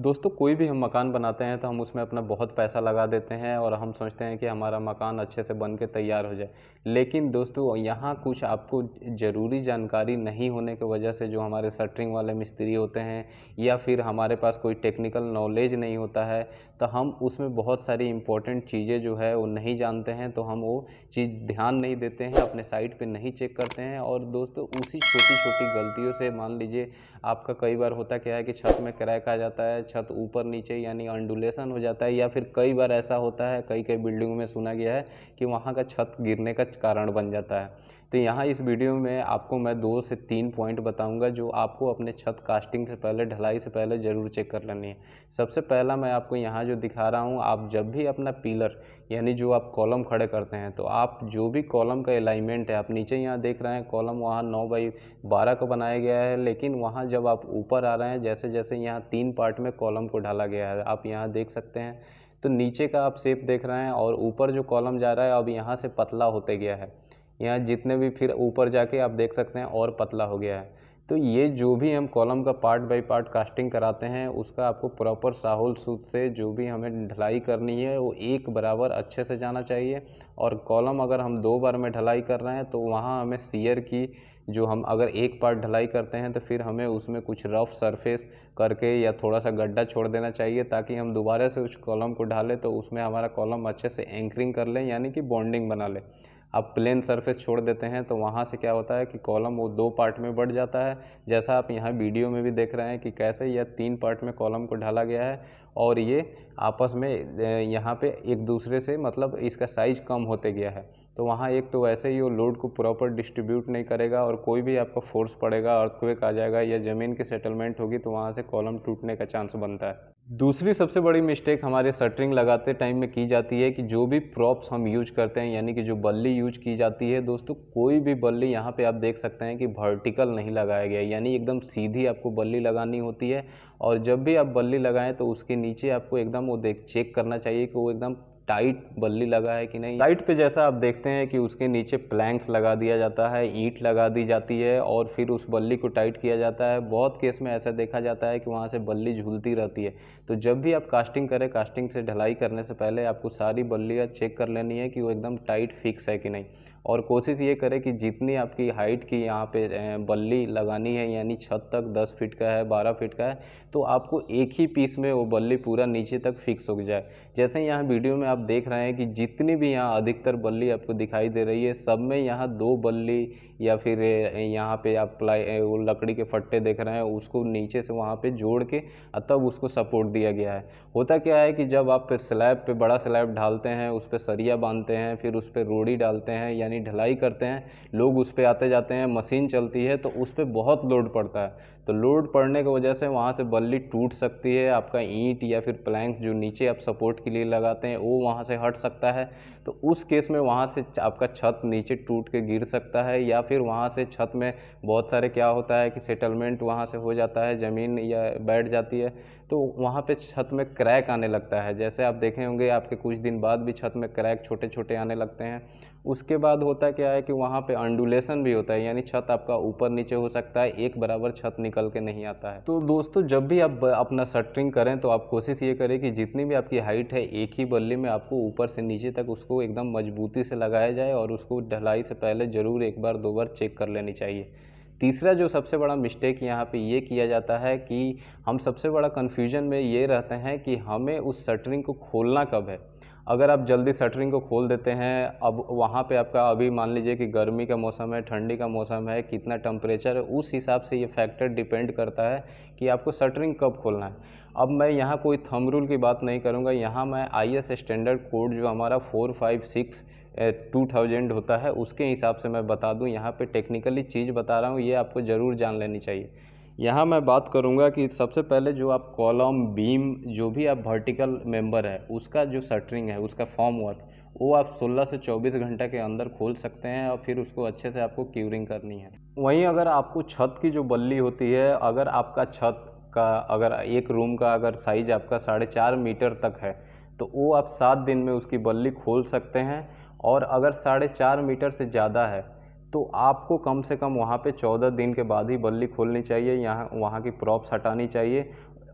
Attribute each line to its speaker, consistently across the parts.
Speaker 1: दोस्तों कोई भी हम मकान बनाते हैं तो हम उसमें अपना बहुत पैसा लगा देते हैं और हम सोचते हैं कि हमारा मकान अच्छे से बन के तैयार हो जाए लेकिन दोस्तों यहाँ कुछ आपको ज़रूरी जानकारी नहीं होने की वजह से जो हमारे सटरिंग वाले मिस्त्री होते हैं या फिर हमारे पास कोई टेक्निकल नॉलेज नहीं होता है तो हम उसमें बहुत सारी इंपॉर्टेंट चीज़ें जो है वो नहीं जानते हैं तो हम वो चीज़ ध्यान नहीं देते हैं अपने साइट पर नहीं चेक करते हैं और दोस्तों उसी छोटी छोटी गलतियों से मान लीजिए आपका कई बार होता क्या है कि छत में क्रैक आ जाता है है छत ऊपर नीचे यानी अंडुलेशन हो जाता है या फिर कई बार ऐसा होता है कई कई बिल्डिंगों में सुना गया है कि वहाँ का छत गिरने का कारण बन जाता है तो यहाँ इस वीडियो में आपको मैं दो से तीन पॉइंट बताऊंगा जो आपको अपने छत कास्टिंग से पहले ढलाई से पहले ज़रूर चेक कर लेनी है सबसे पहला मैं आपको यहाँ जो दिखा रहा हूँ आप जब भी अपना पिलर यानी जो आप कॉलम खड़े करते हैं तो आप जो भी कॉलम का अलाइनमेंट है आप नीचे यहाँ देख रहे हैं कॉलम वहाँ नौ बाई बारह का बनाया गया है लेकिन वहाँ जब आप ऊपर आ रहे हैं जैसे जैसे यहाँ तीन पार्ट में कॉलम को ढाला गया है आप यहाँ देख सकते हैं तो नीचे का आप सेप देख रहे हैं और ऊपर जो कॉलम जा रहा है अब यहाँ से पतला होते गया है यहाँ जितने भी फिर ऊपर जाके आप देख सकते हैं और पतला हो गया है तो ये जो भी हम कॉलम का पार्ट बाय पार्ट कास्टिंग कराते हैं उसका आपको प्रॉपर साहुल सूत से जो भी हमें ढलाई करनी है वो एक बराबर अच्छे से जाना चाहिए और कॉलम अगर हम दो बार में ढलाई कर रहे हैं तो वहाँ हमें सीयर की जो हम अगर एक पार्ट ढलाई करते हैं तो फिर हमें उसमें कुछ रफ़ सरफेस करके या थोड़ा सा गड्ढा छोड़ देना चाहिए ताकि हम दोबारा से उस कॉलम को ढालें तो उसमें हमारा कॉलम अच्छे से एंकरिंग कर लें यानी कि बॉन्डिंग बना लें आप प्लेन सरफेस छोड़ देते हैं तो वहाँ से क्या होता है कि कॉलम वो दो पार्ट में बढ़ जाता है जैसा आप यहाँ वीडियो में भी देख रहे हैं कि कैसे यह तीन पार्ट में कॉलम को ढाला गया है और ये आपस में यहाँ पे एक दूसरे से मतलब इसका साइज कम होते गया है तो वहाँ एक तो वैसे ही वो लोड को प्रॉपर डिस्ट्रीब्यूट नहीं करेगा और कोई भी आपका फोर्स पड़ेगा अर्थक्वेक आ जाएगा या ज़मीन की सेटलमेंट होगी तो वहाँ से कॉलम टूटने का चांस बनता है दूसरी सबसे बड़ी मिस्टेक हमारे सटरिंग लगाते टाइम में की जाती है कि जो भी प्रॉप्स हम यूज करते हैं यानी कि जो बल्ली यूज की जाती है दोस्तों कोई भी बल्ली यहाँ पे आप देख सकते हैं कि वर्टिकल नहीं लगाया गया यानी एकदम सीधी आपको बल्ली लगानी होती है और जब भी आप बल्ली लगाएं तो उसके नीचे आपको एकदम वो देख चेक करना चाहिए कि वो एकदम टाइट बल्ली लगा है कि नहीं साइट पे जैसा आप देखते हैं कि उसके नीचे प्लैंक्स लगा दिया जाता है ईंट लगा दी जाती है और फिर उस बल्ली को टाइट किया जाता है बहुत केस में ऐसा देखा जाता है कि वहाँ से बल्ली झूलती रहती है तो जब भी आप कास्टिंग करें कास्टिंग से ढलाई करने से पहले आपको सारी बल्लियाँ चेक कर लेनी है कि वो एकदम टाइट फिक्स है कि नहीं और कोशिश ये करें कि जितनी आपकी हाइट की यहाँ पे बल्ली लगानी है यानी छत तक 10 फीट का है 12 फीट का है तो आपको एक ही पीस में वो बल्ली पूरा नीचे तक फिक्स हो जाए जैसे यहाँ वीडियो में आप देख रहे हैं कि जितनी भी यहाँ अधिकतर बल्ली आपको दिखाई दे रही है सब में यहाँ दो बल्ली या फिर यहाँ पे आप प्लाई वो लकड़ी के फट्टे देख रहे हैं उसको नीचे से वहाँ पे जोड़ के तब उसको सपोर्ट दिया गया है होता क्या है कि जब आप स्लैब पे बड़ा स्लैब ढालते हैं उस पर सरिया बांधते हैं फिर उस पर रोड़ी डालते हैं यानी यानी ढलाई करते हैं लोग उस पर आते जाते हैं मशीन चलती है तो उस पर बहुत लोड पड़ता है तो लोड पड़ने की वजह से वहाँ से बल्ली टूट सकती है आपका ईंट या फिर प्लैंक जो नीचे आप सपोर्ट के लिए लगाते हैं वो वहाँ से हट सकता है तो उस केस में वहाँ से आपका छत नीचे टूट के गिर सकता है या फिर वहाँ से छत में बहुत सारे क्या होता है कि सेटलमेंट वहाँ से हो जाता है ज़मीन या बैठ जाती है तो वहाँ पे छत में क्रैक आने लगता है जैसे आप देखे होंगे आपके कुछ दिन बाद भी छत में क्रैक छोटे छोटे आने लगते हैं उसके बाद होता क्या है कि वहाँ पे अंडुलेशन भी होता है यानी छत आपका ऊपर नीचे हो सकता है एक बराबर छत निकल के नहीं आता है तो दोस्तों जब भी आप अपना शटरिंग करें तो आप कोशिश ये करें कि जितनी भी आपकी हाइट है एक ही बल्ले में आपको ऊपर से नीचे तक उसको एकदम मजबूती से लगाया जाए और उसको ढलाई से पहले ज़रूर एक बार दो बार चेक कर लेनी चाहिए तीसरा जो सबसे बड़ा मिस्टेक यहाँ पे ये किया जाता है कि हम सबसे बड़ा कन्फ्यूजन में ये रहते हैं कि हमें उस शटरिंग को खोलना कब है अगर आप जल्दी शटरिंग को खोल देते हैं अब वहाँ पे आपका अभी मान लीजिए कि गर्मी का मौसम है ठंडी का मौसम है कितना टेम्परेचर है उस हिसाब से ये फैक्टर डिपेंड करता है कि आपको शटरिंग कब खोलना है अब मैं यहाँ कोई थम रूल की बात नहीं करूँगा यहाँ मैं आई एस स्टैंडर्ड कोड जो हमारा four five six two thousand होता है उसके हिसाब से मैं बता दूँ यहाँ पे टेक्निकली चीज़ बता रहा हूँ ये आपको ज़रूर जान लेनी चाहिए यहाँ मैं बात करूँगा कि सबसे पहले जो आप कॉलम बीम जो भी आप वर्टिकल मेंबर है उसका जो सटरिंग है उसका फॉर्म वर्क वो आप 16 से 24 घंटे के अंदर खोल सकते हैं और फिर उसको अच्छे से आपको क्यूरिंग करनी है वहीं अगर आपको छत की जो बल्ली होती है अगर आपका छत का अगर एक रूम का अगर साइज आपका साढ़े चार मीटर तक है तो वो आप सात दिन में उसकी बल्ली खोल सकते हैं और अगर साढ़े चार मीटर से ज़्यादा है तो आपको कम से कम वहाँ पे 14 दिन के बाद ही बल्ली खोलनी चाहिए यहाँ वहाँ की प्रॉप्स हटानी चाहिए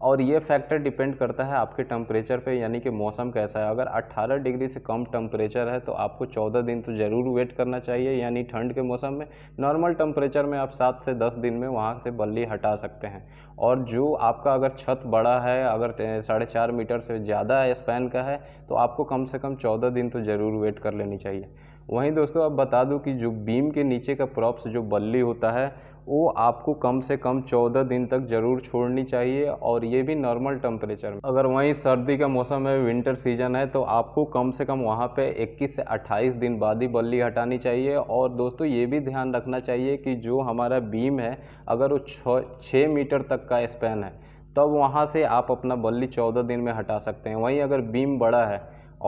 Speaker 1: और ये फैक्टर डिपेंड करता है आपके टम्परेचर पे यानी कि मौसम कैसा है अगर 18 डिग्री से कम टम्परेचर है तो आपको 14 दिन तो ज़रूर वेट करना चाहिए यानी ठंड के मौसम में नॉर्मल टम्परेचर में आप 7 से 10 दिन में वहाँ से बल्ली हटा सकते हैं और जो आपका अगर छत बड़ा है अगर साढ़े चार मीटर से ज़्यादा स्पैन का है तो आपको कम से कम चौदह दिन तो ज़रूर वेट कर लेनी चाहिए वहीं दोस्तों अब बता दूं कि जो बीम के नीचे का प्रॉप्स जो बल्ली होता है वो आपको कम से कम 14 दिन तक ज़रूर छोड़नी चाहिए और ये भी नॉर्मल टेम्परेचर में अगर वहीं सर्दी का मौसम है विंटर सीजन है तो आपको कम से कम वहाँ पे 21 से 28 दिन बाद ही बल्ली हटानी चाहिए और दोस्तों ये भी ध्यान रखना चाहिए कि जो हमारा बीम है अगर वो छः मीटर तक का स्पैन है तब वहाँ से आप अपना बल्ली चौदह दिन में हटा सकते हैं वहीं अगर बीम बड़ा है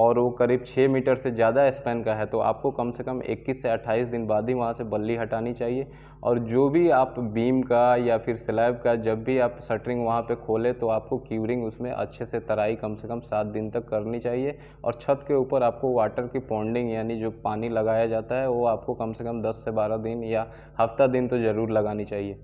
Speaker 1: और वो करीब छः मीटर से ज़्यादा स्पेन का है तो आपको कम से कम 21 से 28 दिन बाद ही वहाँ से बल्ली हटानी चाहिए और जो भी आप बीम का या फिर स्लैब का जब भी आप शटरिंग वहाँ पे खोले तो आपको क्यूरिंग उसमें अच्छे से तराई कम से कम सात दिन तक करनी चाहिए और छत के ऊपर आपको वाटर की पॉन्डिंग यानी जो पानी लगाया जाता है वो आपको कम से कम दस से बारह दिन या हफ्ता दिन तो ज़रूर लगानी चाहिए